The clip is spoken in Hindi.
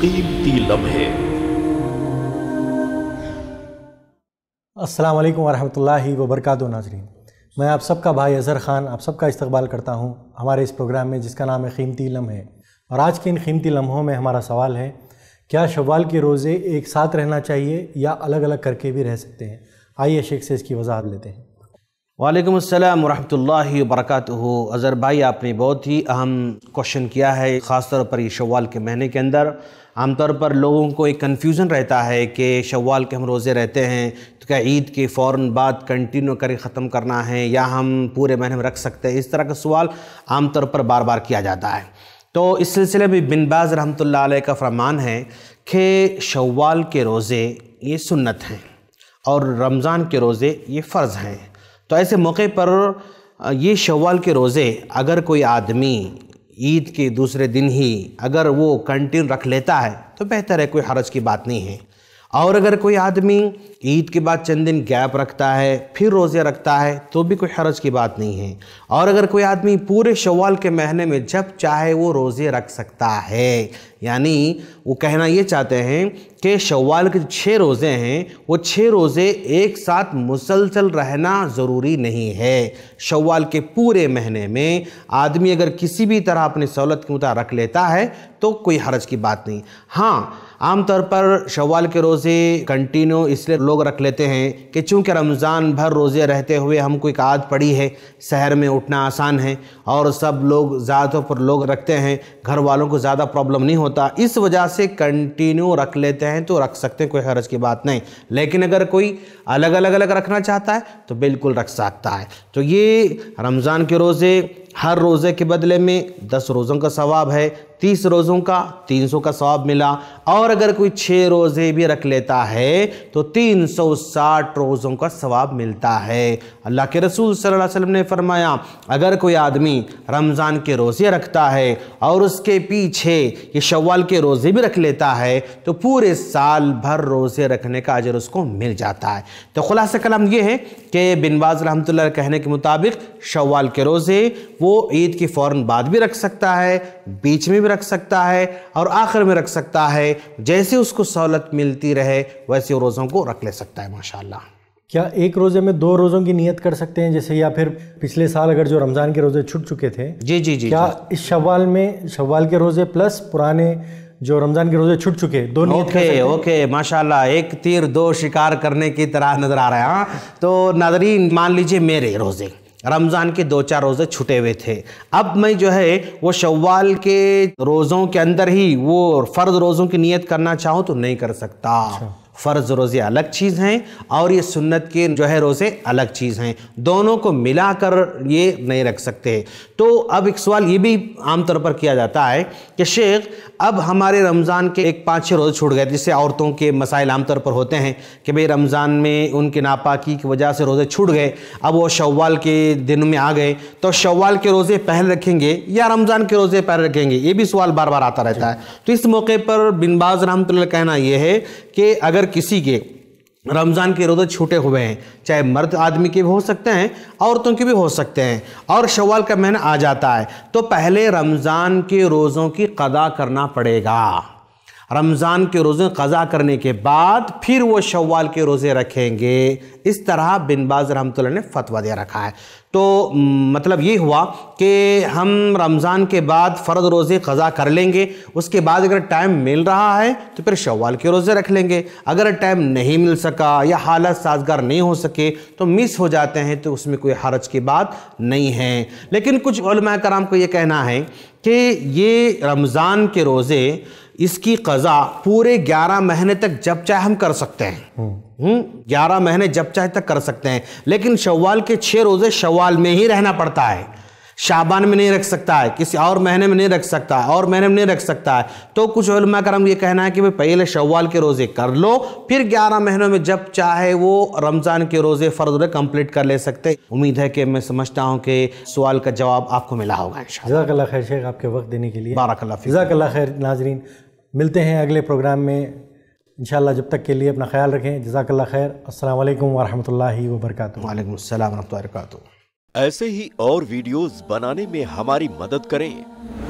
कीमती लम्हे असलम वालेकुम वबरक नाजरीन मैं आप सबका भाई अज़हर ख़ान आप सबका इस्तकबाल करता हूँ हमारे इस प्रोग्राम में जिसका नाम है कीमती लम्हे और आज के इन कीमती लम्हों में हमारा सवाल है क्या शवाल के रोज़े एक साथ रहना चाहिए या अलग अलग करके भी रह सकते हैं आइए शेख से इसकी वजाहत लेते हैं वालेकुम अस्सलाम वरहमतुल्लाहि वबरकत अज़र भाई आपने बहुत ही अहम क्वेश्चन किया है ख़ास तौर पर ये शवाल के महीने के अंदर आमतौर पर लोगों को एक कन्फ्यूज़न रहता है कि शवाल के हम रोज़े रहते हैं तो क्या ईद के फ़ौर बाद कंटिन्यू कर ख़त्म करना है या हम पूरे महीने में रख सकते हैं इस तरह का सवाल आमतौर पर बार बार किया जाता है तो इस सिलसिले में बिन बाज़ रहमतुल्लाह का फरमान है कि शवाल के रोज़े ये सुन्नत हैं और रमज़ान के रोज़े ये फ़र्ज़ हैं तो ऐसे मौके पर ये शवाल के रोज़े अगर कोई आदमी ईद के दूसरे दिन ही अगर वो कंटिन्यू रख लेता है तो बेहतर है कोई हरज की बात नहीं है और अगर कोई आदमी ईद के बाद चंद दिन गैप रखता है फिर रोज़े रखता है तो भी कोई हरज की बात नहीं है और अगर कोई आदमी पूरे शवाल के महीने में जब चाहे वो रोज़े रख सकता है यानी वो कहना ये चाहते हैं कि शवाल के छः रोज़े हैं वो छः रोज़े एक साथ मुसलसल रहना ज़रूरी नहीं है शवाल के पूरे महीने में आदमी अगर किसी भी तरह अपनी सहूलत के मुताबिक रख लेता है तो कोई हर्ज की बात नहीं हाँ आमतौर पर शवाल के रोज़े कंटिन्यू इसलिए लोग रख लेते हैं कि चूँकि रमज़ान भर रोज़े रहते हुए हमको एक आदत पड़ी है शहर में उठना आसान है और सब लोग ज़्यादातर लोग रखते हैं घर वालों को ज़्यादा प्रॉब्लम नहीं हो होता इस वजह से कंटिन्यू रख लेते हैं तो रख सकते हैं कोई हर्ज की बात नहीं लेकिन अगर कोई अलग अलग अलग रखना चाहता है तो बिल्कुल रख सकता है तो ये रमज़ान के रोज़े हर रोज़े के बदले में दस रोज़ों का सवाब है तीस रोज़ों का तीन सौ का सवाब मिला और अगर कोई छः रोज़े भी रख लेता है तो तीन सौ साठ रोज़ों का सवाब मिलता है अल्लाह के रसूल सल्लल्लाहु अलैहि वसल्लम ने फरमाया अगर कोई आदमी रमज़ान के रोज़े रखता है और उसके पीछे ये शवाल के रोज़े भी रख लेता है तो पूरे साल भर रोज़े रखने का अजर उसको मिल जाता है तो खुलासा कलाम ये है कि बिनबाज रहमत कहने के मुताबिक शवाल के रोज़े वो ईद के फ़ौर बाद भी रख सकता है बीच में भी रख सकता है और आखिर में रख सकता है जैसे उसको सहूलत मिलती रहे वैसे रोज़ों को रख ले सकता है माशाल्लाह क्या एक रोज़े में दो रोज़ों की नियत कर सकते हैं जैसे या फिर पिछले साल अगर जो रमज़ान के रोज़े छूट चुके थे जी जी जी क्या इस शवाल में शवाल के रोज़े प्लस पुराने जो रमज़ान के रोज़े छूट चुके दो नियत ओके ओके माशाल्लाह एक तीर दो शिकार करने की तरह नज़र आ रहा है हाँ तो नादरीन मान लीजिए मेरे रोज़े रमज़ान के दो चार रोज़े छुटे हुए थे अब मैं जो है वो शव्वाल के रोज़ों के अंदर ही वो फ़र्द रोज़ों की नीयत करना चाहूँ तो नहीं कर सकता अच्छा। फ़र्ज़ रोज़े अलग चीज़ हैं और ये सुन्नत के जो है रोज़े अलग चीज़ हैं दोनों को मिलाकर ये नहीं रख सकते तो अब एक सवाल ये भी आमतौर पर किया जाता है कि शेख अब हमारे रमज़ान के एक पाँच छः रोज़ छूट गए जिससे औरतों के मसाइल आमतौर पर होते हैं कि भाई रमज़ान में उनके नापाकी की वजह से रोज़े छूट गए अब वो शवाल के दिन में आ गए तो शवाल के रोज़े पहले रखेंगे या रमज़ान के रोज़े पहले रखेंगे ये भी सवाल बार बार आता रहता है तो इस मौके पर बिनबाज रहमत कहना यह है कि अगर अगर किसी के रमज़ान के रोज़े छूटे हुए हैं चाहे मर्द आदमी के भी हो सकते हैं औरतों के भी हो सकते हैं और शवाल का महीना आ जाता है तो पहले रमज़ान के रोज़ों की कदा करना पड़ेगा रमज़ान के रोज़े कज़ा करने के बाद फिर वो शवाल के रोज़े रखेंगे इस तरह बिन बाज रहमत ने फतवा दे रखा है तो मतलब ये हुआ कि हम रमज़ान के बाद फ़र्द रोज़े क़ज़ा कर लेंगे उसके बाद अगर टाइम मिल रहा है तो फिर शवाल के रोज़े रख लेंगे अगर टाइम नहीं मिल सका या हालत साजगार नहीं हो सके तो मिस हो जाते हैं तो उसमें कोई हरज की बात नहीं है लेकिन कुछ कराम को ये कहना है कि ये रमज़ान के रोज़े इसकी क़ज़ा पूरे ग्यारह महीने तक जब चाहे हम कर सकते हैं हम्म। हम्म, ग्यारह महीने जब चाहे तक कर सकते हैं लेकिन शवाल के छः रोज़े शवाल में ही रहना पड़ता है शाबान में नहीं रख सकता है किसी और महीने में नहीं रख सकता है और महीने में नहीं रख सकता है तो कुछ उलमा करम ये कहना है कि भाई पहले शवाल के रोज़े कर लो फिर ग्यारह महीनों में जब चाहे वो रमज़ान के रोज़े फ़र्ज कंप्लीट कर ले सकते उम्मीद है कि मैं समझता हूँ कि सवाल का जवाब आपको मिला होगा जजाकल्ला खैर शेख आपके वक्त देने के लिए बारह खैर नाजरीन मिलते हैं अगले प्रोग्राम में इनशाला जब तक के लिए अपना ख्याल रखें जजाकल्ला खैर असलकम वरहमल वर्क वालेकुम ऐसे ही और वीडियोज़ बनाने में हमारी मदद करें